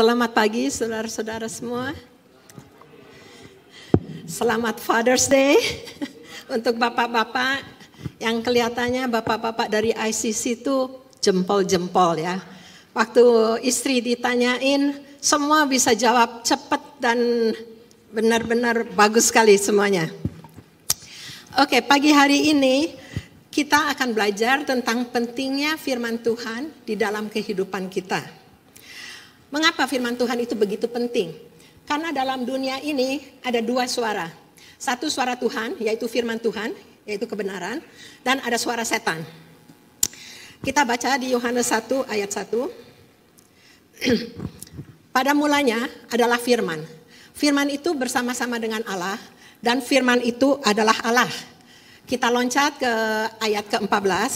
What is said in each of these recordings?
Selamat pagi saudara-saudara semua. Selamat Father's Day untuk bapak-bapak yang kelihatannya bapak-bapak dari ICC itu jempol-jempol ya. Waktu istri ditanyain semua bisa jawab cepat dan benar-benar bagus sekali semuanya. Oke, pagi hari ini kita akan belajar tentang pentingnya firman Tuhan di dalam kehidupan kita. Mengapa firman Tuhan itu begitu penting? Karena dalam dunia ini ada dua suara. Satu suara Tuhan, yaitu firman Tuhan, yaitu kebenaran. Dan ada suara setan. Kita baca di Yohanes 1 ayat 1. Pada mulanya adalah firman. Firman itu bersama-sama dengan Allah. Dan firman itu adalah Allah. Kita loncat ke ayat ke-14.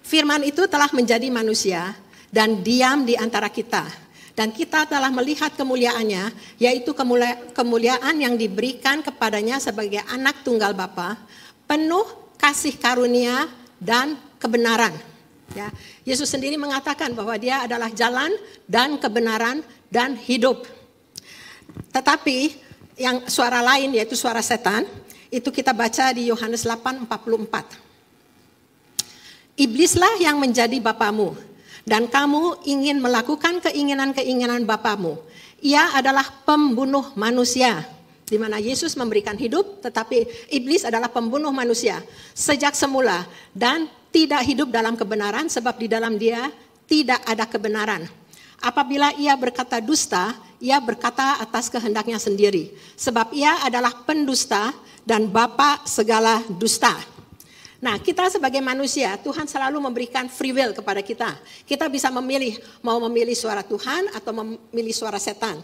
Firman itu telah menjadi manusia dan diam di antara kita. Dan kita telah melihat kemuliaannya, yaitu kemuliaan yang diberikan kepadanya sebagai anak tunggal Bapa, penuh kasih karunia dan kebenaran. Ya, Yesus sendiri mengatakan bahwa dia adalah jalan dan kebenaran dan hidup. Tetapi yang suara lain yaitu suara setan, itu kita baca di Yohanes 8:44. Iblislah yang menjadi bapamu dan kamu ingin melakukan keinginan-keinginan Bapamu. Ia adalah pembunuh manusia, di mana Yesus memberikan hidup, tetapi iblis adalah pembunuh manusia sejak semula dan tidak hidup dalam kebenaran sebab di dalam dia tidak ada kebenaran. Apabila ia berkata dusta, ia berkata atas kehendaknya sendiri, sebab ia adalah pendusta dan bapa segala dusta. Nah, kita sebagai manusia, Tuhan selalu memberikan free will kepada kita. Kita bisa memilih mau memilih suara Tuhan atau memilih suara setan.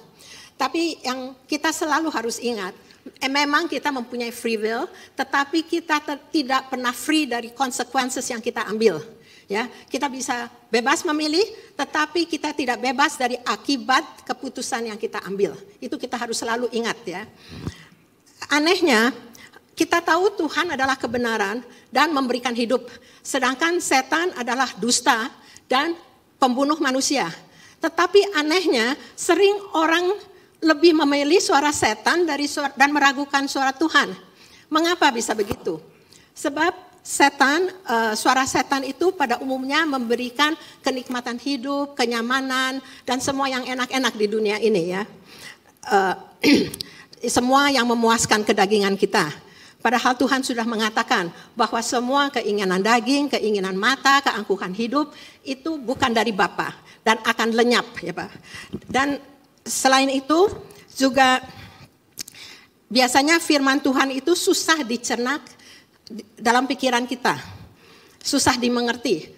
Tapi yang kita selalu harus ingat, eh, memang kita mempunyai free will, tetapi kita tidak pernah free dari konsekuensi yang kita ambil. Ya, kita bisa bebas memilih, tetapi kita tidak bebas dari akibat keputusan yang kita ambil. Itu kita harus selalu ingat ya. Anehnya, kita tahu Tuhan adalah kebenaran dan memberikan hidup, sedangkan setan adalah dusta dan pembunuh manusia. Tetapi anehnya, sering orang lebih memilih suara setan dari suara, dan meragukan suara Tuhan. Mengapa bisa begitu? Sebab setan, eh, suara setan itu pada umumnya memberikan kenikmatan hidup, kenyamanan, dan semua yang enak-enak di dunia ini ya. Eh, semua yang memuaskan kedagingan kita. Padahal Tuhan sudah mengatakan bahwa semua keinginan daging, keinginan mata, keangkuhan hidup itu bukan dari Bapa dan akan lenyap ya Pak. Dan selain itu juga biasanya firman Tuhan itu susah dicerna dalam pikiran kita. Susah dimengerti.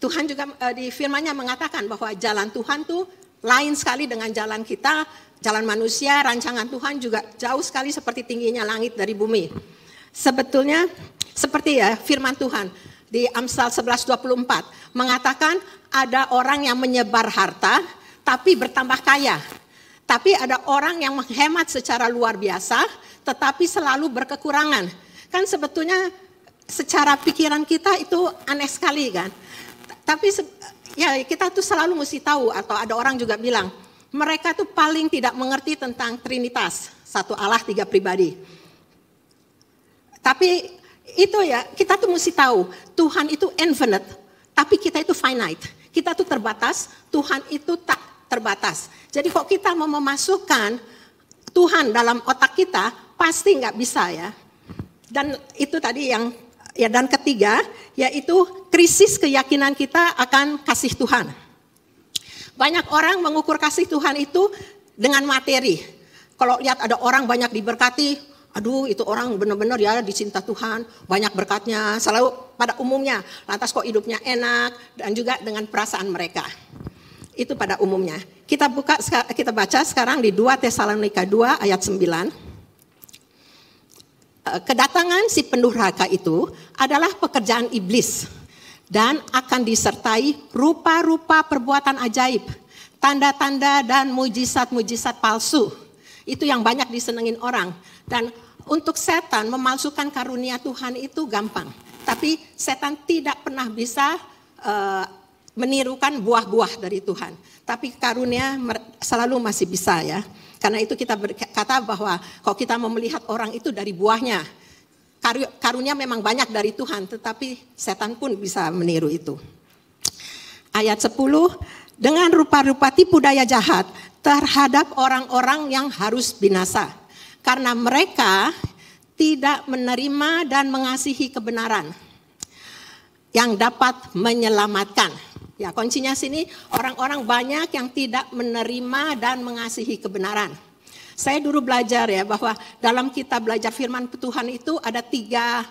Tuhan juga eh, di firmannya mengatakan bahwa jalan Tuhan tuh lain sekali dengan jalan kita, jalan manusia, rancangan Tuhan juga jauh sekali seperti tingginya langit dari bumi sebetulnya seperti ya firman Tuhan di Amsal 11:24 mengatakan ada orang yang menyebar harta tapi bertambah kaya. Tapi ada orang yang menghemat secara luar biasa tetapi selalu berkekurangan. Kan sebetulnya secara pikiran kita itu aneh sekali kan. Tapi ya kita tuh selalu mesti tahu atau ada orang juga bilang mereka tuh paling tidak mengerti tentang trinitas, satu Allah tiga pribadi. Tapi itu ya, kita tuh mesti tahu, Tuhan itu infinite, tapi kita itu finite. Kita tuh terbatas, Tuhan itu tak terbatas. Jadi kok kita mau memasukkan Tuhan dalam otak kita, pasti nggak bisa ya. Dan itu tadi yang ya dan ketiga yaitu krisis keyakinan kita akan kasih Tuhan. Banyak orang mengukur kasih Tuhan itu dengan materi. Kalau lihat ada orang banyak diberkati, Aduh itu orang benar-benar ya dicinta Tuhan, banyak berkatnya, selalu pada umumnya. Lantas kok hidupnya enak dan juga dengan perasaan mereka. Itu pada umumnya. Kita buka kita baca sekarang di 2 Tesalonika 2 ayat 9 e, kedatangan si pendurhaka itu adalah pekerjaan iblis dan akan disertai rupa-rupa perbuatan ajaib, tanda-tanda dan mujizat-mujizat palsu. Itu yang banyak disenengin orang dan untuk setan memalsukan karunia Tuhan itu gampang, tapi setan tidak pernah bisa uh, menirukan buah-buah dari Tuhan. Tapi karunia selalu masih bisa ya. Karena itu kita berkata bahwa kalau kita mau melihat orang itu dari buahnya. Karunia memang banyak dari Tuhan, tetapi setan pun bisa meniru itu. Ayat 10, dengan rupa-rupa tipu daya jahat terhadap orang-orang yang harus binasa karena mereka tidak menerima dan mengasihi kebenaran yang dapat menyelamatkan. Ya, kuncinya sini orang-orang banyak yang tidak menerima dan mengasihi kebenaran. Saya dulu belajar ya bahwa dalam kita belajar firman Tuhan itu ada tiga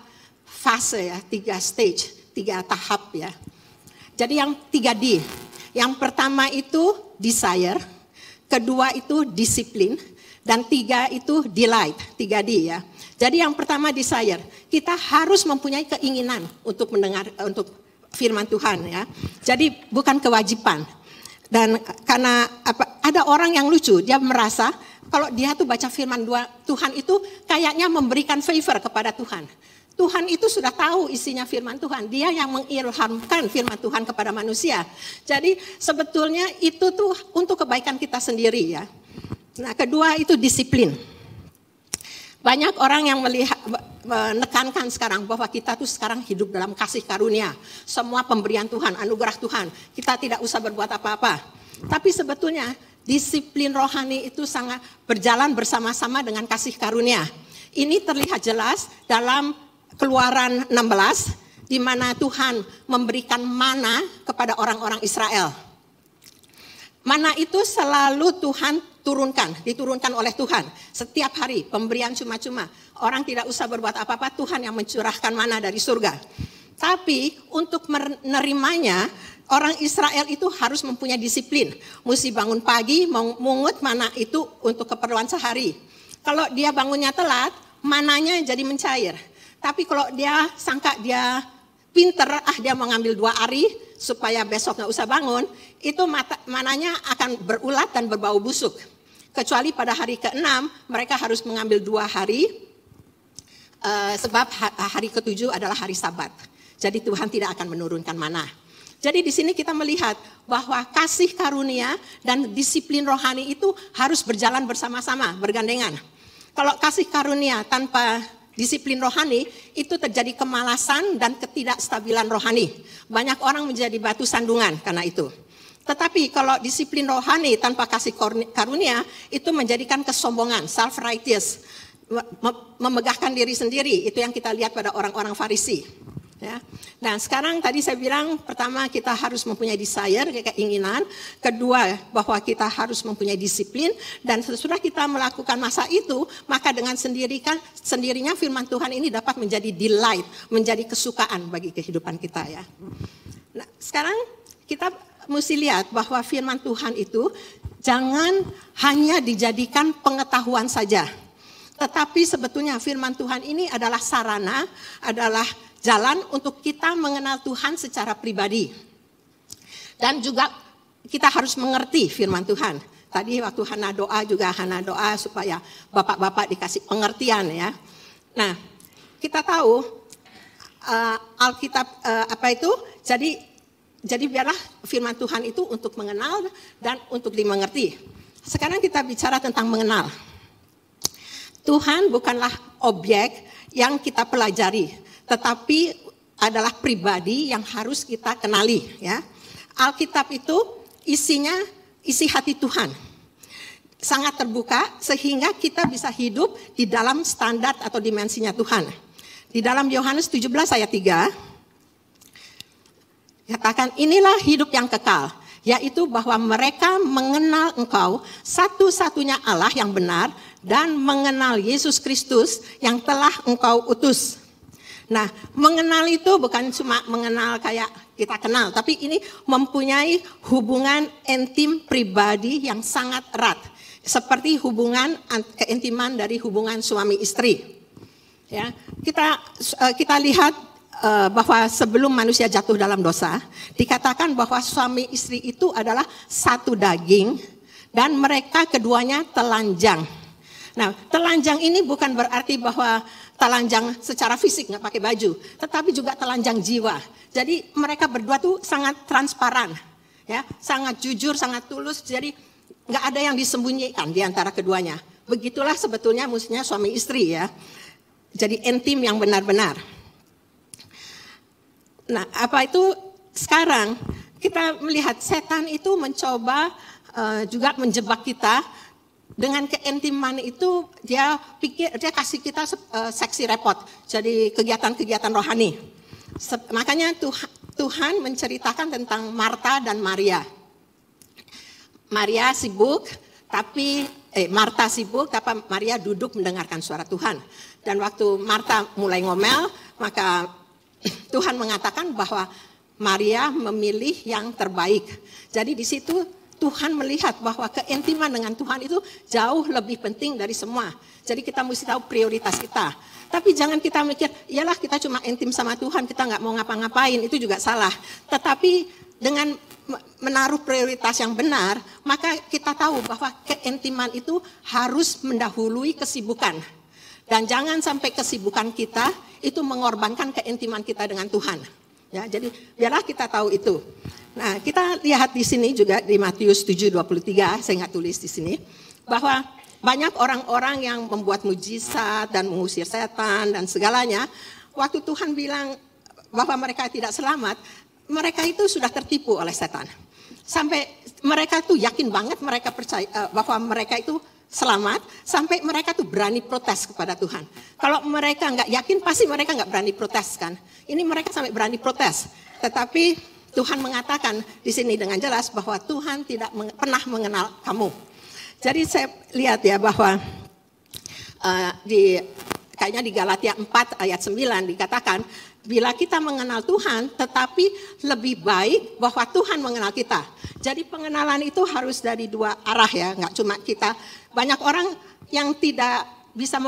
fase ya, tiga stage, tiga tahap ya. Jadi yang tiga D, yang pertama itu desire, kedua itu disiplin, dan tiga itu delight, tiga D ya. Jadi yang pertama desire, kita harus mempunyai keinginan untuk mendengar eh, untuk firman Tuhan ya. Jadi bukan kewajiban. Dan karena apa, ada orang yang lucu, dia merasa kalau dia tuh baca firman Tuhan itu kayaknya memberikan favor kepada Tuhan. Tuhan itu sudah tahu isinya firman Tuhan. Dia yang mengilhamkan firman Tuhan kepada manusia. Jadi sebetulnya itu tuh untuk kebaikan kita sendiri ya. Nah, kedua itu disiplin. Banyak orang yang melihat menekankan sekarang bahwa kita tuh sekarang hidup dalam kasih karunia, semua pemberian Tuhan, anugerah Tuhan. Kita tidak usah berbuat apa-apa. Tapi sebetulnya disiplin rohani itu sangat berjalan bersama-sama dengan kasih karunia. Ini terlihat jelas dalam Keluaran 16 di mana Tuhan memberikan mana kepada orang-orang Israel. Mana itu selalu Tuhan turunkan, diturunkan oleh Tuhan. Setiap hari pemberian cuma-cuma. Orang tidak usah berbuat apa-apa, Tuhan yang mencurahkan mana dari surga. Tapi untuk menerimanya, orang Israel itu harus mempunyai disiplin. Mesti bangun pagi, mengut mana itu untuk keperluan sehari. Kalau dia bangunnya telat, mananya jadi mencair. Tapi kalau dia sangka dia pinter, ah dia mau ngambil dua hari supaya besok nggak usah bangun, itu mata, mananya akan berulat dan berbau busuk. Kecuali pada hari ke-6 mereka harus mengambil dua hari uh, sebab hari ke-7 adalah hari sabat. Jadi Tuhan tidak akan menurunkan mana. Jadi di sini kita melihat bahwa kasih karunia dan disiplin rohani itu harus berjalan bersama-sama, bergandengan. Kalau kasih karunia tanpa disiplin rohani itu terjadi kemalasan dan ketidakstabilan rohani. Banyak orang menjadi batu sandungan karena itu. Tetapi kalau disiplin rohani tanpa kasih karunia itu menjadikan kesombongan, self righteous, memegahkan diri sendiri. Itu yang kita lihat pada orang-orang Farisi. Ya. Nah sekarang tadi saya bilang pertama kita harus mempunyai desire keinginan, kedua bahwa kita harus mempunyai disiplin dan sesudah kita melakukan masa itu maka dengan sendirikan sendirinya firman Tuhan ini dapat menjadi delight, menjadi kesukaan bagi kehidupan kita ya. Nah sekarang kita mesti lihat bahwa firman Tuhan itu jangan hanya dijadikan pengetahuan saja. Tetapi sebetulnya firman Tuhan ini adalah sarana, adalah jalan untuk kita mengenal Tuhan secara pribadi. Dan juga kita harus mengerti firman Tuhan. Tadi waktu Hana doa juga Hana doa supaya bapak-bapak dikasih pengertian ya. Nah, kita tahu uh, Alkitab uh, apa itu? Jadi jadi biarlah firman Tuhan itu untuk mengenal dan untuk dimengerti. Sekarang kita bicara tentang mengenal. Tuhan bukanlah objek yang kita pelajari, tetapi adalah pribadi yang harus kita kenali ya. Alkitab itu isinya isi hati Tuhan. Sangat terbuka sehingga kita bisa hidup di dalam standar atau dimensinya Tuhan. Di dalam Yohanes 17 ayat 3 Katakan inilah hidup yang kekal, yaitu bahwa mereka mengenal engkau satu-satunya Allah yang benar dan mengenal Yesus Kristus yang telah engkau utus. Nah, mengenal itu bukan cuma mengenal kayak kita kenal, tapi ini mempunyai hubungan intim pribadi yang sangat erat, seperti hubungan keintiman eh, dari hubungan suami istri. Ya, kita eh, kita lihat Eh, bahwa sebelum manusia jatuh dalam dosa, dikatakan bahwa suami istri itu adalah satu daging dan mereka keduanya telanjang. Nah, telanjang ini bukan berarti bahwa telanjang secara fisik nggak pakai baju, tetapi juga telanjang jiwa. Jadi mereka berdua tuh sangat transparan, ya, sangat jujur, sangat tulus. Jadi nggak ada yang disembunyikan di antara keduanya. Begitulah sebetulnya musuhnya suami istri ya. Jadi intim yang benar-benar. Nah, apa itu sekarang kita melihat setan itu mencoba uh, juga menjebak kita dengan keintiman itu dia pikir dia kasih kita uh, seksi repot. Jadi kegiatan-kegiatan rohani. Se makanya Tuhan, Tuhan menceritakan tentang Marta dan Maria. Maria sibuk tapi eh Marta sibuk tapi Maria duduk mendengarkan suara Tuhan. Dan waktu Marta mulai ngomel, maka Tuhan mengatakan bahwa Maria memilih yang terbaik. Jadi di situ Tuhan melihat bahwa keintiman dengan Tuhan itu jauh lebih penting dari semua. Jadi kita mesti tahu prioritas kita. Tapi jangan kita mikir, iyalah kita cuma intim sama Tuhan, kita nggak mau ngapa-ngapain, itu juga salah. Tetapi dengan menaruh prioritas yang benar, maka kita tahu bahwa keintiman itu harus mendahului kesibukan. Dan jangan sampai kesibukan kita itu mengorbankan keintiman kita dengan Tuhan. Ya, jadi biarlah kita tahu itu. Nah, kita lihat di sini juga di Matius 7:23 saya nggak tulis di sini bahwa banyak orang-orang yang membuat mujizat dan mengusir setan dan segalanya. Waktu Tuhan bilang bahwa mereka tidak selamat, mereka itu sudah tertipu oleh setan. Sampai mereka itu yakin banget mereka percaya eh, bahwa mereka itu selamat sampai mereka tuh berani protes kepada Tuhan. Kalau mereka nggak yakin pasti mereka nggak berani protes kan. Ini mereka sampai berani protes. Tetapi Tuhan mengatakan di sini dengan jelas bahwa Tuhan tidak meng pernah mengenal kamu. Jadi saya lihat ya bahwa uh, di kayaknya di Galatia 4 ayat 9 dikatakan bila kita mengenal Tuhan, tetapi lebih baik bahwa Tuhan mengenal kita. Jadi pengenalan itu harus dari dua arah ya, nggak cuma kita. Banyak orang yang tidak bisa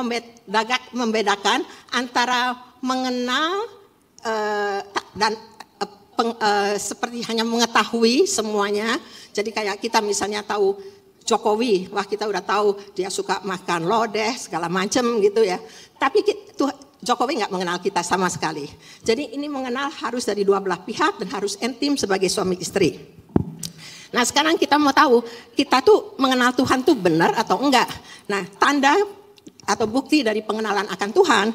membedakan antara mengenal uh, dan uh, peng, uh, seperti hanya mengetahui semuanya. Jadi kayak kita misalnya tahu Jokowi, wah kita udah tahu dia suka makan lodeh segala macam gitu ya. Tapi kita, Jokowi nggak mengenal kita sama sekali. Jadi ini mengenal harus dari dua belah pihak dan harus intim sebagai suami istri. Nah sekarang kita mau tahu kita tuh mengenal Tuhan tuh benar atau enggak. Nah tanda atau bukti dari pengenalan akan Tuhan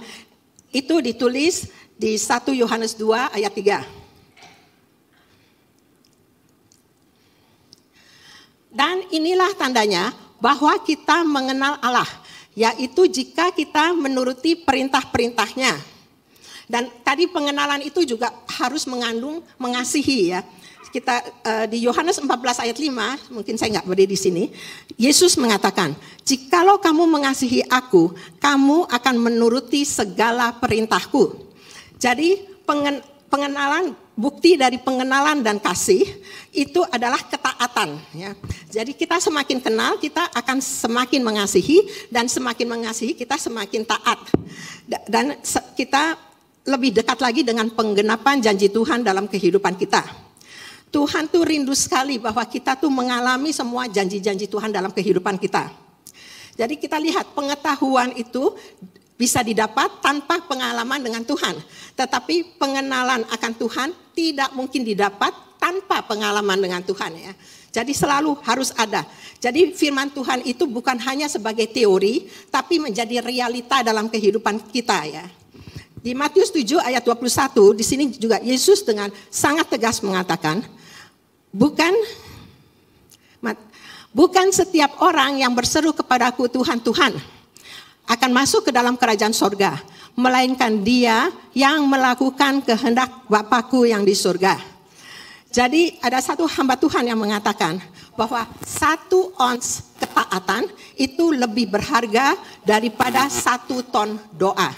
itu ditulis di 1 Yohanes 2 ayat 3. Dan inilah tandanya bahwa kita mengenal Allah yaitu jika kita menuruti perintah-perintahnya. Dan tadi pengenalan itu juga harus mengandung mengasihi ya. Kita eh, di Yohanes 14 ayat 5, mungkin saya nggak berdiri di sini. Yesus mengatakan, "Jikalau kamu mengasihi aku, kamu akan menuruti segala perintahku." Jadi pengen, pengenalan bukti dari pengenalan dan kasih itu adalah ketaatan ya. Jadi kita semakin kenal kita akan semakin mengasihi dan semakin mengasihi kita semakin taat. Dan kita lebih dekat lagi dengan penggenapan janji Tuhan dalam kehidupan kita. Tuhan tuh rindu sekali bahwa kita tuh mengalami semua janji-janji Tuhan dalam kehidupan kita. Jadi kita lihat pengetahuan itu bisa didapat tanpa pengalaman dengan Tuhan. Tetapi pengenalan akan Tuhan tidak mungkin didapat tanpa pengalaman dengan Tuhan ya. Jadi selalu harus ada. Jadi firman Tuhan itu bukan hanya sebagai teori, tapi menjadi realita dalam kehidupan kita ya. Di Matius 7 ayat 21 di sini juga Yesus dengan sangat tegas mengatakan bukan bukan setiap orang yang berseru kepadaku Tuhan Tuhan akan masuk ke dalam kerajaan sorga. Melainkan dia yang melakukan kehendak Bapakku yang di surga. Jadi ada satu hamba Tuhan yang mengatakan bahwa satu ons ketaatan itu lebih berharga daripada satu ton doa.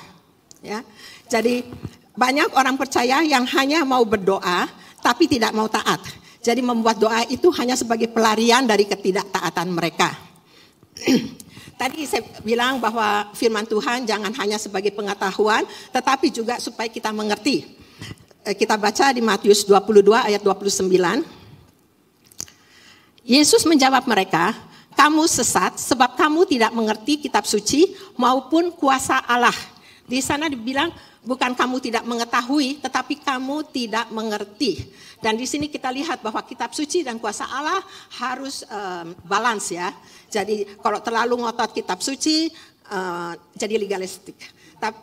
Ya, jadi banyak orang percaya yang hanya mau berdoa tapi tidak mau taat. Jadi membuat doa itu hanya sebagai pelarian dari ketidaktaatan mereka. Tadi saya bilang bahwa firman Tuhan jangan hanya sebagai pengetahuan, tetapi juga supaya kita mengerti. Eh, kita baca di Matius 22 ayat 29. Yesus menjawab mereka, kamu sesat sebab kamu tidak mengerti kitab suci maupun kuasa Allah. Di sana dibilang Bukan kamu tidak mengetahui, tetapi kamu tidak mengerti. Dan di sini kita lihat bahwa kitab suci dan kuasa Allah harus um, balance ya. Jadi kalau terlalu ngotot kitab suci, uh, jadi legalistik. Tapi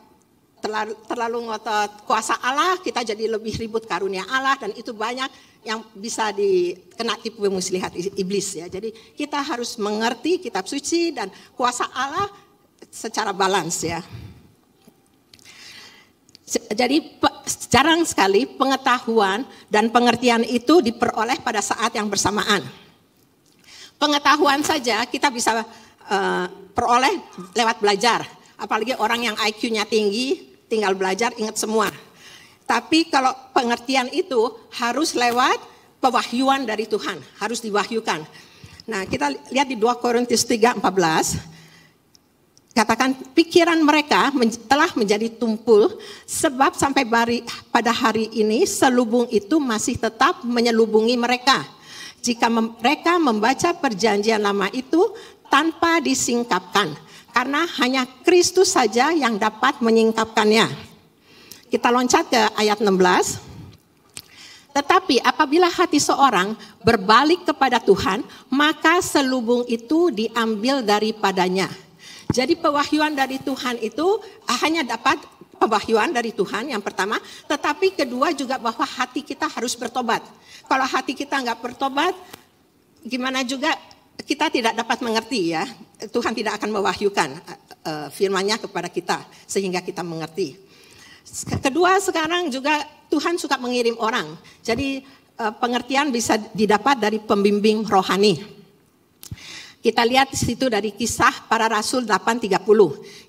terlalu, terlalu ngotot kuasa Allah, kita jadi lebih ribut karunia Allah dan itu banyak yang bisa dikena tipu muslihat iblis ya. Jadi kita harus mengerti kitab suci dan kuasa Allah secara balance ya. Jadi jarang sekali pengetahuan dan pengertian itu diperoleh pada saat yang bersamaan. Pengetahuan saja kita bisa uh, peroleh lewat belajar, apalagi orang yang IQ-nya tinggi tinggal belajar ingat semua. Tapi kalau pengertian itu harus lewat pewahyuan dari Tuhan, harus diwahyukan. Nah, kita lihat di 2 Korintus 3:14 katakan pikiran mereka telah menjadi tumpul sebab sampai bari, pada hari ini selubung itu masih tetap menyelubungi mereka. Jika mem, mereka membaca perjanjian lama itu tanpa disingkapkan karena hanya Kristus saja yang dapat menyingkapkannya. Kita loncat ke ayat 16. Tetapi apabila hati seorang berbalik kepada Tuhan, maka selubung itu diambil daripadanya jadi pewahyuan dari Tuhan itu ah, hanya dapat pewahyuan dari Tuhan yang pertama, tetapi kedua juga bahwa hati kita harus bertobat. Kalau hati kita nggak bertobat, gimana juga kita tidak dapat mengerti ya. Tuhan tidak akan mewahyukan uh, firman-Nya kepada kita sehingga kita mengerti. Kedua sekarang juga Tuhan suka mengirim orang. Jadi eh, pengertian bisa didapat dari pembimbing rohani. Kita lihat situ dari kisah para rasul 8.30.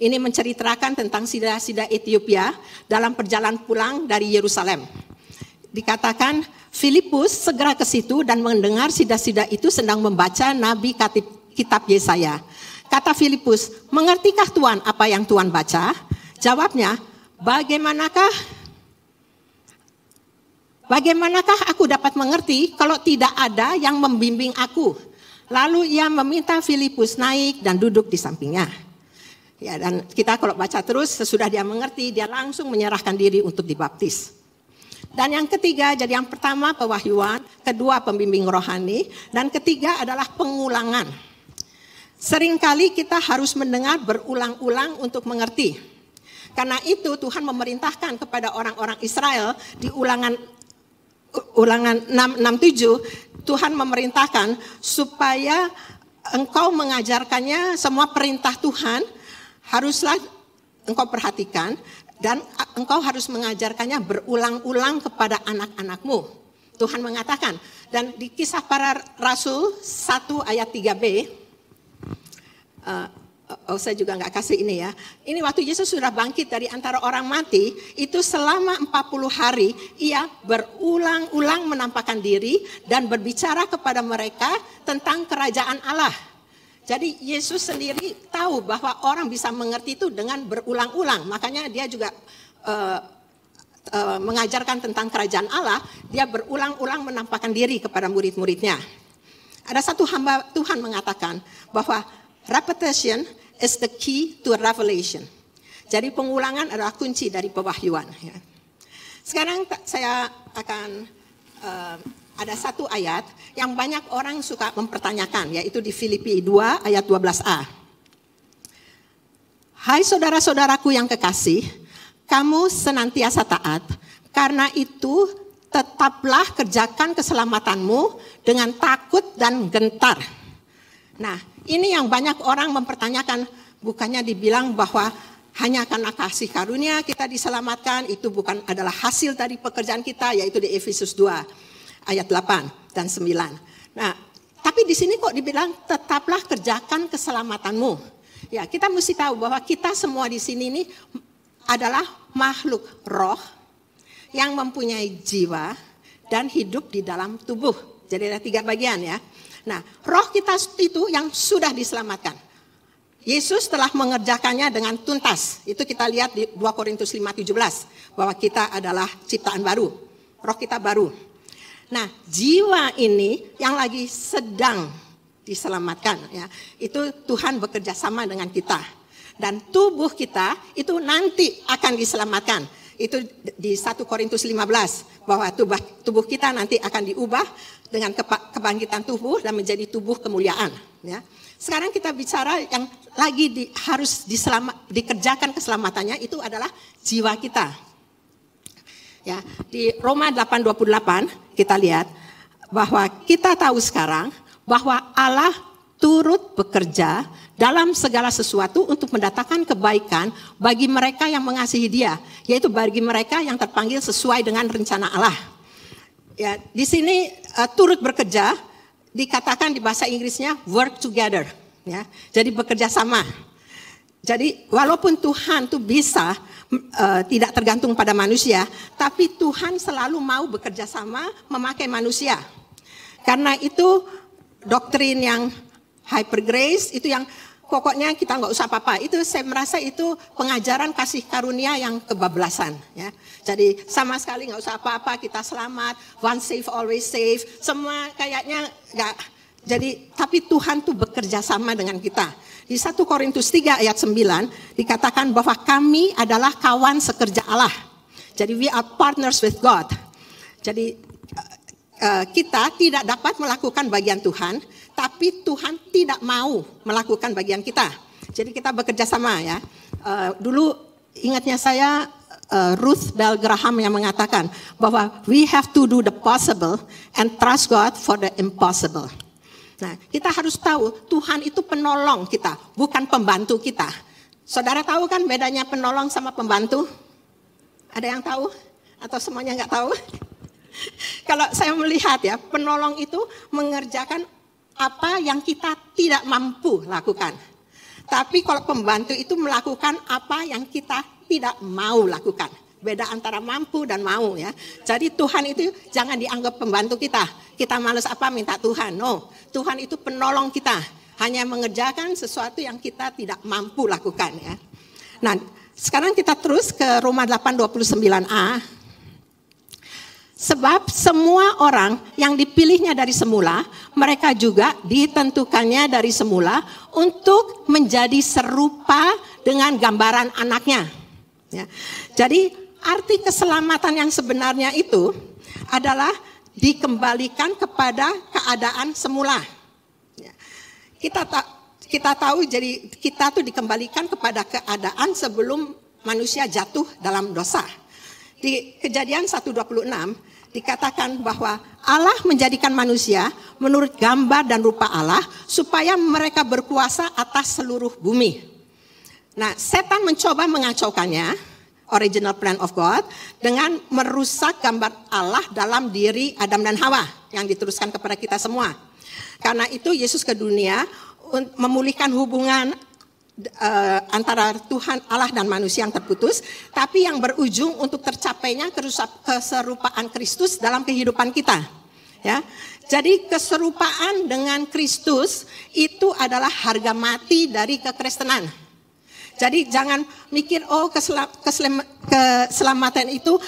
Ini menceritakan tentang sida-sida Ethiopia dalam perjalanan pulang dari Yerusalem. Dikatakan Filipus segera ke situ dan mendengar sida-sida itu sedang membaca nabi katib, kitab Yesaya. Kata Filipus, mengertikah Tuan apa yang Tuan baca? Jawabnya, bagaimanakah Bagaimanakah aku dapat mengerti kalau tidak ada yang membimbing aku? Lalu ia meminta Filipus naik dan duduk di sampingnya. Ya, dan kita kalau baca terus sesudah dia mengerti, dia langsung menyerahkan diri untuk dibaptis. Dan yang ketiga, jadi yang pertama pewahyuan, kedua pembimbing rohani, dan ketiga adalah pengulangan. Seringkali kita harus mendengar berulang-ulang untuk mengerti. Karena itu Tuhan memerintahkan kepada orang-orang Israel di ulangan ulangan 667 Tuhan memerintahkan supaya engkau mengajarkannya semua perintah Tuhan haruslah engkau perhatikan dan engkau harus mengajarkannya berulang-ulang kepada anak-anakmu. Tuhan mengatakan dan di kisah para rasul 1 ayat 3b oh saya juga nggak kasih ini ya. Ini waktu Yesus sudah bangkit dari antara orang mati, itu selama 40 hari ia berulang-ulang menampakkan diri dan berbicara kepada mereka tentang kerajaan Allah. Jadi Yesus sendiri tahu bahwa orang bisa mengerti itu dengan berulang-ulang. Makanya dia juga uh, uh, mengajarkan tentang kerajaan Allah, dia berulang-ulang menampakkan diri kepada murid-muridnya. Ada satu hamba Tuhan mengatakan bahwa Repetition is the key to revelation. Jadi pengulangan adalah kunci dari pewahyuan. Ya. Sekarang saya akan uh, ada satu ayat yang banyak orang suka mempertanyakan, yaitu di Filipi 2 ayat 12a. Hai saudara-saudaraku yang kekasih, kamu senantiasa taat, karena itu tetaplah kerjakan keselamatanmu dengan takut dan gentar. Nah, ini yang banyak orang mempertanyakan, bukannya dibilang bahwa hanya karena kasih karunia kita diselamatkan, itu bukan adalah hasil dari pekerjaan kita, yaitu di Efesus 2 ayat 8 dan 9. Nah, tapi di sini kok dibilang tetaplah kerjakan keselamatanmu. Ya, kita mesti tahu bahwa kita semua di sini ini adalah makhluk roh yang mempunyai jiwa dan hidup di dalam tubuh. Jadi ada tiga bagian ya. Nah, roh kita itu yang sudah diselamatkan. Yesus telah mengerjakannya dengan tuntas. Itu kita lihat di 2 Korintus 5:17 bahwa kita adalah ciptaan baru. Roh kita baru. Nah, jiwa ini yang lagi sedang diselamatkan ya. Itu Tuhan bekerja sama dengan kita. Dan tubuh kita itu nanti akan diselamatkan. Itu di 1 Korintus 15 bahwa tubuh tubuh kita nanti akan diubah dengan kebangkitan tubuh dan menjadi tubuh kemuliaan. Ya. Sekarang kita bicara yang lagi di, harus diselama, dikerjakan keselamatannya itu adalah jiwa kita. Ya, di Roma 8:28 kita lihat bahwa kita tahu sekarang bahwa Allah turut bekerja dalam segala sesuatu untuk mendatangkan kebaikan bagi mereka yang mengasihi Dia, yaitu bagi mereka yang terpanggil sesuai dengan rencana Allah. Ya, di sini uh, turut bekerja dikatakan di bahasa Inggrisnya work together, ya. Jadi bekerja sama. Jadi walaupun Tuhan tuh bisa uh, tidak tergantung pada manusia, tapi Tuhan selalu mau bekerja sama memakai manusia. Karena itu doktrin yang hyper grace itu yang pokoknya kita nggak usah apa-apa. Itu saya merasa itu pengajaran kasih karunia yang kebablasan. Ya. Jadi sama sekali nggak usah apa-apa, kita selamat, one safe always safe. Semua kayaknya nggak. Jadi tapi Tuhan tuh bekerja sama dengan kita. Di 1 Korintus 3 ayat 9 dikatakan bahwa kami adalah kawan sekerja Allah. Jadi we are partners with God. Jadi Eh, kita tidak dapat melakukan bagian Tuhan, tapi Tuhan tidak mau melakukan bagian kita. Jadi kita bekerja sama ya. Uh, dulu ingatnya saya uh, Ruth Bell Graham yang mengatakan bahwa we have to do the possible and trust God for the impossible. Nah, kita harus tahu Tuhan itu penolong kita, bukan pembantu kita. Saudara tahu kan bedanya penolong sama pembantu? Ada yang tahu? Atau semuanya nggak tahu? Kalau saya melihat ya, penolong itu mengerjakan apa yang kita tidak mampu lakukan. Tapi kalau pembantu itu melakukan apa yang kita tidak mau lakukan. Beda antara mampu dan mau ya. Jadi Tuhan itu jangan dianggap pembantu kita. Kita males apa minta Tuhan. No, Tuhan itu penolong kita. Hanya mengerjakan sesuatu yang kita tidak mampu lakukan ya. Nah, sekarang kita terus ke Roma 8:29a. Sebab semua orang yang dipilihnya dari semula, mereka juga ditentukannya dari semula untuk menjadi serupa dengan gambaran anaknya. Ya. Jadi arti keselamatan yang sebenarnya itu adalah dikembalikan kepada keadaan semula. Ya. Kita tak kita tahu jadi kita tuh dikembalikan kepada keadaan sebelum manusia jatuh dalam dosa. Di kejadian 126 dikatakan bahwa Allah menjadikan manusia menurut gambar dan rupa Allah supaya mereka berkuasa atas seluruh bumi. Nah, setan mencoba mengacaukannya, original plan of God, dengan merusak gambar Allah dalam diri Adam dan Hawa yang diteruskan kepada kita semua. Karena itu Yesus ke dunia memulihkan hubungan uh, antara Tuhan Allah dan manusia yang terputus, tapi yang berujung untuk tercapainya keserupaan Kristus dalam kehidupan kita. Ya. Jadi keserupaan dengan Kristus itu adalah harga mati dari kekristenan. Jadi jangan mikir oh kesela keselam, keselamatan itu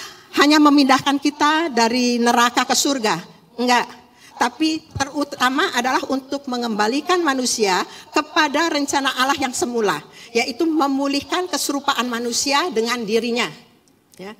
hanya memindahkan kita dari neraka ke surga. Enggak tapi terutama adalah untuk mengembalikan manusia kepada rencana Allah yang semula, yaitu memulihkan keserupaan manusia dengan dirinya. Ya.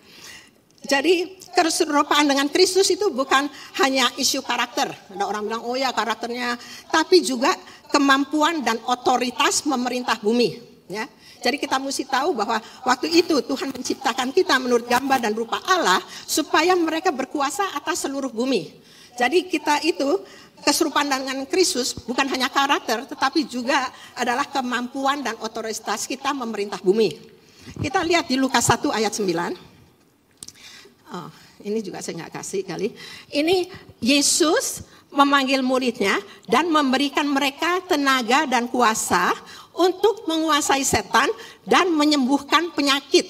Jadi keserupaan dengan Kristus itu bukan hanya isu karakter. Ada orang bilang, oh ya karakternya, tapi juga kemampuan dan otoritas memerintah bumi. Ya. Jadi kita mesti tahu bahwa waktu itu Tuhan menciptakan kita menurut gambar dan rupa Allah supaya mereka berkuasa atas seluruh bumi. Jadi kita itu keserupaan dengan Kristus bukan hanya karakter tetapi juga adalah kemampuan dan otoritas kita memerintah bumi. Kita lihat di Lukas 1 ayat 9. Oh, ini juga saya nggak kasih kali. Ini Yesus memanggil muridnya dan memberikan mereka tenaga dan kuasa untuk menguasai setan dan menyembuhkan penyakit.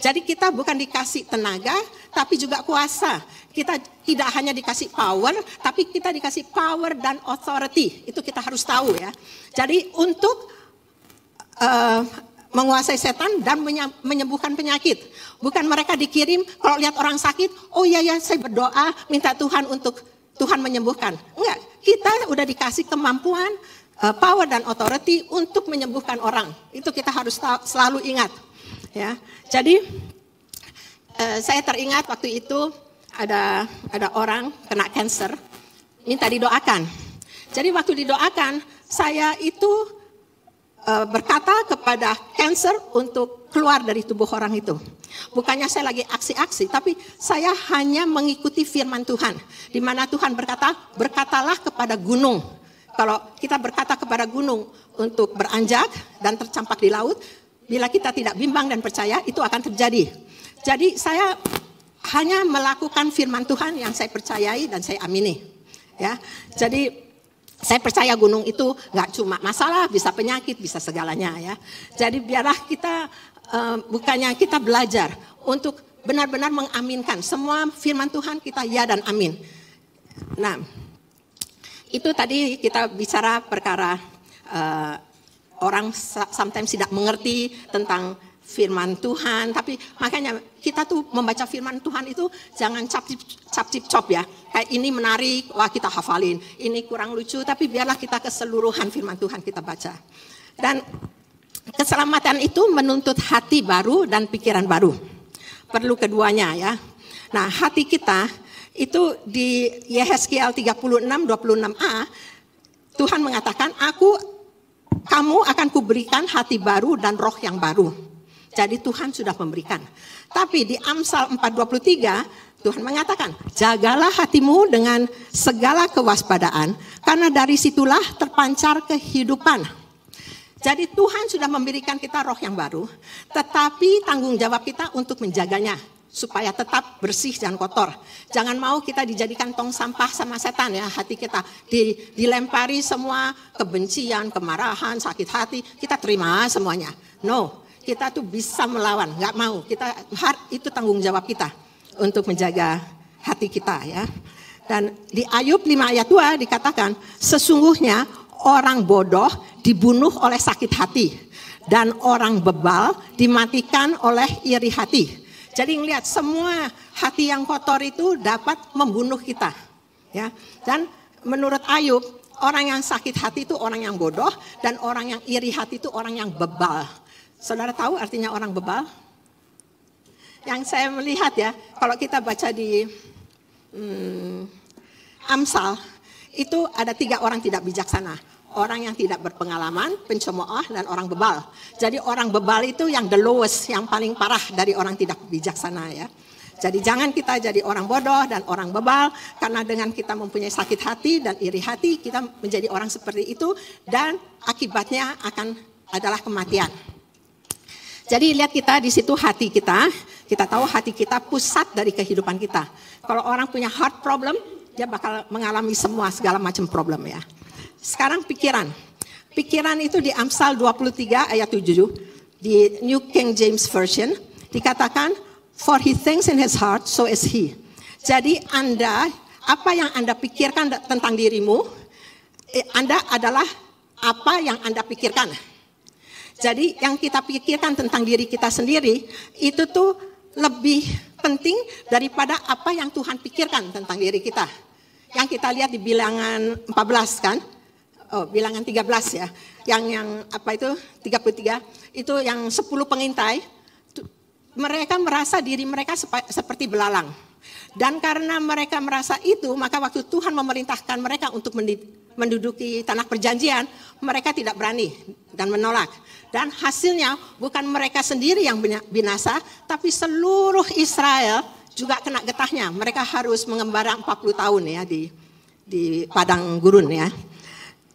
Jadi kita bukan dikasih tenaga tapi juga kuasa. Kita tidak hanya dikasih power, tapi kita dikasih power dan authority. Itu kita harus tahu ya. Jadi untuk uh, menguasai setan dan menyembuhkan penyakit. Bukan mereka dikirim kalau lihat orang sakit, oh iya ya saya berdoa minta Tuhan untuk Tuhan menyembuhkan. Enggak, kita udah dikasih kemampuan, uh, power dan authority untuk menyembuhkan orang. Itu kita harus selalu ingat. Ya, jadi eh, saya teringat waktu itu ada ada orang kena cancer, minta didoakan. Jadi waktu didoakan, saya itu e, berkata kepada cancer untuk keluar dari tubuh orang itu. Bukannya saya lagi aksi-aksi, tapi saya hanya mengikuti firman Tuhan. Di mana Tuhan berkata, berkatalah kepada gunung. Kalau kita berkata kepada gunung untuk beranjak dan tercampak di laut, bila kita tidak bimbang dan percaya, itu akan terjadi. Jadi saya hanya melakukan firman Tuhan yang saya percayai dan saya amini. Ya, jadi saya percaya gunung itu nggak cuma masalah, bisa penyakit, bisa segalanya ya. Jadi biarlah kita eh, bukannya kita belajar untuk benar-benar mengaminkan semua firman Tuhan kita ya dan amin. Nah, itu tadi kita bicara perkara uh, orang sometimes tidak mengerti tentang firman Tuhan. Tapi makanya kita tuh membaca firman Tuhan itu jangan cap cip cap cop ya. Kayak ini menarik, wah kita hafalin. Ini kurang lucu, tapi biarlah kita keseluruhan firman Tuhan kita baca. Dan keselamatan itu menuntut hati baru dan pikiran baru. Perlu keduanya ya. Nah, hati kita itu di Yehezkiel 36 26a Tuhan mengatakan, "Aku kamu akan kuberikan hati baru dan roh yang baru." Jadi Tuhan sudah memberikan. Tapi di Amsal 4:23 Tuhan mengatakan, "Jagalah hatimu dengan segala kewaspadaan, karena dari situlah terpancar kehidupan." Jadi Tuhan sudah memberikan kita roh yang baru, tetapi tanggung jawab kita untuk menjaganya supaya tetap bersih dan kotor. Jangan mau kita dijadikan tong sampah sama setan ya hati kita. dilempari semua kebencian, kemarahan, sakit hati, kita terima semuanya. No, kita tuh bisa melawan, nggak mau. Kita itu tanggung jawab kita untuk menjaga hati kita ya. Dan di Ayub 5 ayat 2 dikatakan, sesungguhnya orang bodoh dibunuh oleh sakit hati dan orang bebal dimatikan oleh iri hati. Jadi ngelihat semua hati yang kotor itu dapat membunuh kita. Ya. Dan menurut Ayub, orang yang sakit hati itu orang yang bodoh dan orang yang iri hati itu orang yang bebal. Saudara tahu artinya orang bebal? Yang saya melihat ya, kalau kita baca di hmm, Amsal, itu ada tiga orang tidak bijaksana. Orang yang tidak berpengalaman, pencemooh, dan orang bebal. Jadi orang bebal itu yang the lowest, yang paling parah dari orang tidak bijaksana ya. Jadi jangan kita jadi orang bodoh dan orang bebal karena dengan kita mempunyai sakit hati dan iri hati kita menjadi orang seperti itu dan akibatnya akan adalah kematian. Jadi lihat kita di situ hati kita, kita tahu hati kita pusat dari kehidupan kita. Kalau orang punya heart problem, dia bakal mengalami semua segala macam problem ya. Sekarang pikiran. Pikiran itu di Amsal 23 ayat 7 di New King James Version dikatakan for he thinks in his heart so is he. Jadi Anda apa yang Anda pikirkan tentang dirimu eh, Anda adalah apa yang Anda pikirkan. Jadi yang kita pikirkan tentang diri kita sendiri itu tuh lebih penting daripada apa yang Tuhan pikirkan tentang diri kita. Yang kita lihat di bilangan 14 kan? Oh, bilangan 13 ya. Yang yang apa itu? 33 itu yang 10 pengintai mereka merasa diri mereka seperti belalang dan karena mereka merasa itu, maka waktu Tuhan memerintahkan mereka untuk menduduki tanah perjanjian, mereka tidak berani dan menolak. Dan hasilnya bukan mereka sendiri yang binasa, tapi seluruh Israel juga kena getahnya. Mereka harus mengembara 40 tahun ya di di padang gurun ya.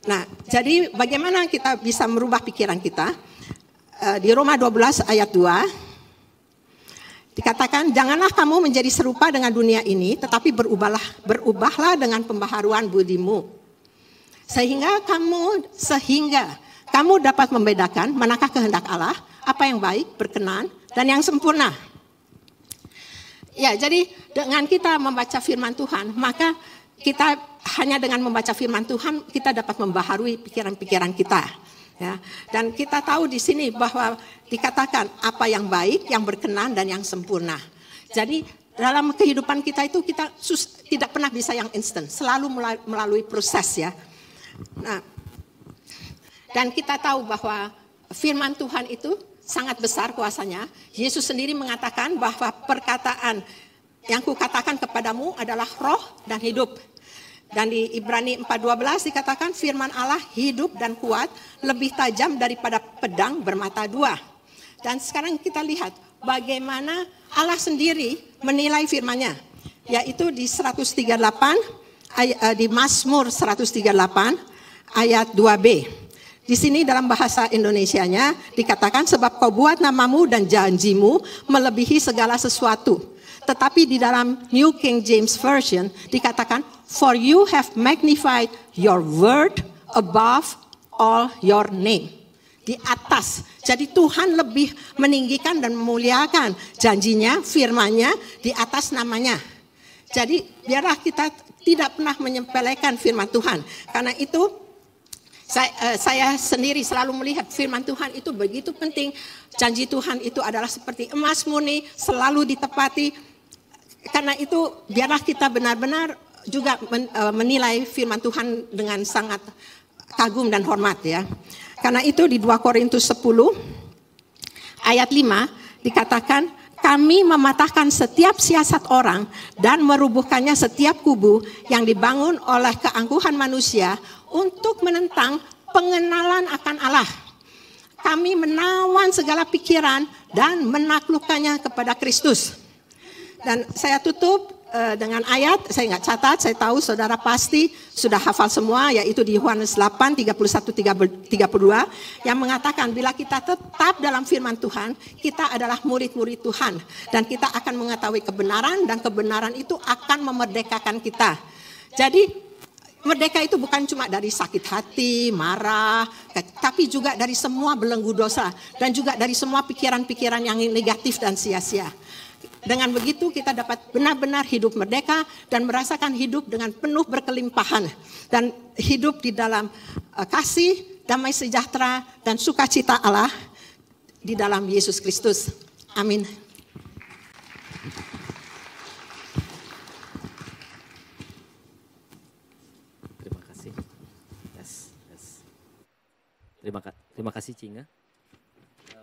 Nah, jadi bagaimana kita bisa merubah pikiran kita? Eh, di Roma 12 ayat 2 Dikatakan janganlah kamu menjadi serupa dengan dunia ini, tetapi berubahlah berubahlah dengan pembaharuan budimu. Sehingga kamu sehingga kamu dapat membedakan manakah kehendak Allah, apa yang baik, berkenan dan yang sempurna. Ya, jadi dengan kita membaca firman Tuhan, maka kita hanya dengan membaca firman Tuhan kita dapat membaharui pikiran-pikiran kita Ya, dan kita tahu di sini bahwa dikatakan apa yang baik, yang berkenan dan yang sempurna. Jadi dalam kehidupan kita itu kita sus, tidak pernah bisa yang instan, selalu melalui proses ya. Nah, dan kita tahu bahwa firman Tuhan itu sangat besar kuasanya. Yesus sendiri mengatakan bahwa perkataan yang kukatakan kepadamu adalah roh dan hidup. Dan di Ibrani 4.12 dikatakan firman Allah hidup dan kuat lebih tajam daripada pedang bermata dua. Dan sekarang kita lihat bagaimana Allah sendiri menilai firmannya. Yaitu di 138, eh, di Mazmur 138 ayat 2b. Di sini dalam bahasa Indonesianya dikatakan sebab kau buat namamu dan janjimu melebihi segala sesuatu tetapi di dalam New King James Version dikatakan, For you have magnified your word above all your name. Di atas. Jadi Tuhan lebih meninggikan dan memuliakan janjinya, firmannya di atas namanya. Jadi biarlah kita tidak pernah menyepelekan firman Tuhan. Karena itu saya, eh, saya sendiri selalu melihat firman Tuhan itu begitu penting. Janji Tuhan itu adalah seperti emas murni, selalu ditepati, karena itu biarlah kita benar-benar juga men, uh, menilai firman Tuhan dengan sangat kagum dan hormat ya. Karena itu di 2 Korintus 10 ayat 5 dikatakan kami mematahkan setiap siasat orang dan merubuhkannya setiap kubu yang dibangun oleh keangkuhan manusia untuk menentang pengenalan akan Allah. Kami menawan segala pikiran dan menaklukkannya kepada Kristus. Dan saya tutup uh, dengan ayat, saya nggak catat, saya tahu saudara pasti sudah hafal semua, yaitu di Yohanes 8, 31, 32, yang mengatakan bila kita tetap dalam firman Tuhan, kita adalah murid-murid Tuhan. Dan kita akan mengetahui kebenaran, dan kebenaran itu akan memerdekakan kita. Jadi Merdeka itu bukan cuma dari sakit hati, marah, tapi juga dari semua belenggu dosa dan juga dari semua pikiran-pikiran yang negatif dan sia-sia. Dengan begitu kita dapat benar-benar hidup merdeka dan merasakan hidup dengan penuh berkelimpahan dan hidup di dalam eh, kasih, damai sejahtera dan sukacita Allah di dalam Yesus Kristus. Amin. Terima kasih. Terima, terima kasih Cinga. Ya.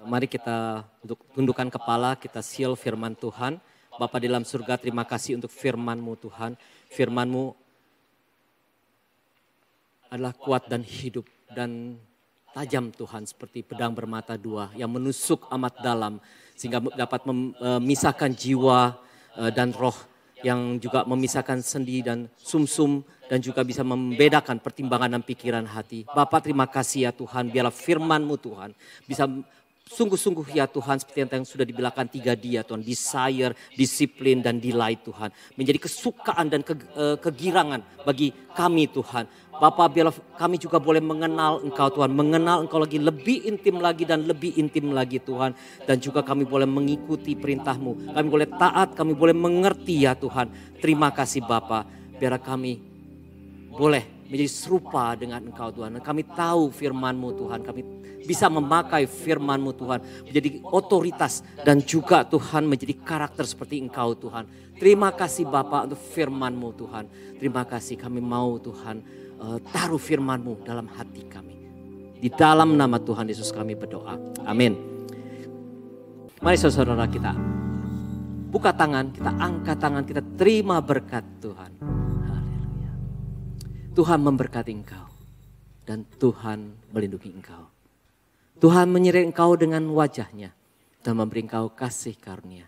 Mari kita untuk tundukkan kepala, kita seal firman Tuhan. Bapak di dalam surga, terima kasih untuk firman-Mu Tuhan. Firman-Mu adalah kuat dan hidup dan tajam Tuhan seperti pedang bermata dua yang menusuk amat dalam sehingga dapat e, memisahkan jiwa e, dan roh yang juga memisahkan sendi dan sumsum dan juga bisa membedakan pertimbangan dan pikiran hati. Bapak terima kasih ya Tuhan, biarlah firman-Mu Tuhan bisa Sungguh-sungguh ya Tuhan seperti yang sudah dibilangkan tiga dia Tuhan. Desire, disiplin, dan delight Tuhan. Menjadi kesukaan dan ke, eh, kegirangan bagi kami Tuhan. Bapak biarlah kami juga boleh mengenal Engkau Tuhan. Mengenal Engkau lagi lebih intim lagi dan lebih intim lagi Tuhan. Dan juga kami boleh mengikuti perintahmu. Kami boleh taat, kami boleh mengerti ya Tuhan. Terima kasih Bapak. Biar kami boleh menjadi serupa dengan Engkau Tuhan. Dan kami tahu firman-Mu Tuhan, kami bisa memakai firman-Mu Tuhan menjadi otoritas dan juga Tuhan menjadi karakter seperti Engkau Tuhan. Terima kasih Bapak untuk firman-Mu Tuhan. Terima kasih kami mau Tuhan eh, taruh firman-Mu dalam hati kami. Di dalam nama Tuhan Yesus kami berdoa. Amin. Mari saudara-saudara kita buka tangan, kita angkat tangan, kita terima berkat Tuhan. Tuhan memberkati engkau dan Tuhan melindungi engkau. Tuhan menyeret engkau dengan wajahnya dan memberi engkau kasih karunia.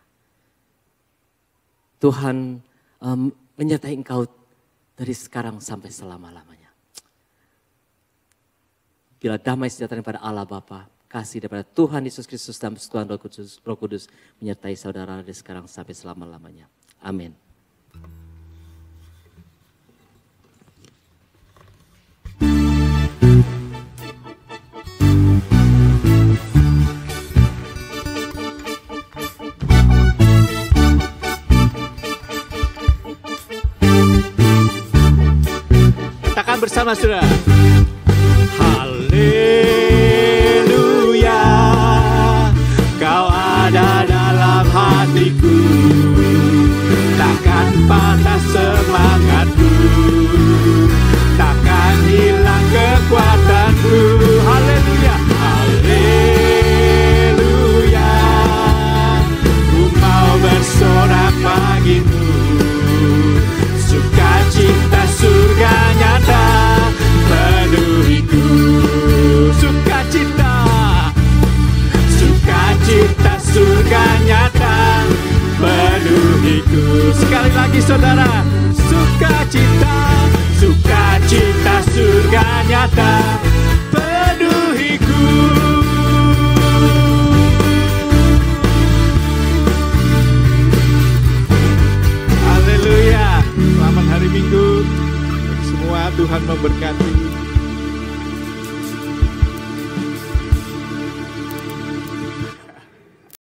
Tuhan um, menyertai engkau dari sekarang sampai selama-lamanya. Bila damai sejahtera daripada Allah Bapa, kasih daripada Tuhan Yesus Kristus dan persekutuan Roh Kudus, Roh Kudus menyertai saudara dari sekarang sampai selama-lamanya. Amin. bersama saudara. Haleluya, kau ada dalam hatiku, takkan patah. Sekali lagi saudara Sukacita Sukacita surga nyata Penuhiku Haleluya Selamat hari Minggu Semua Tuhan memberkati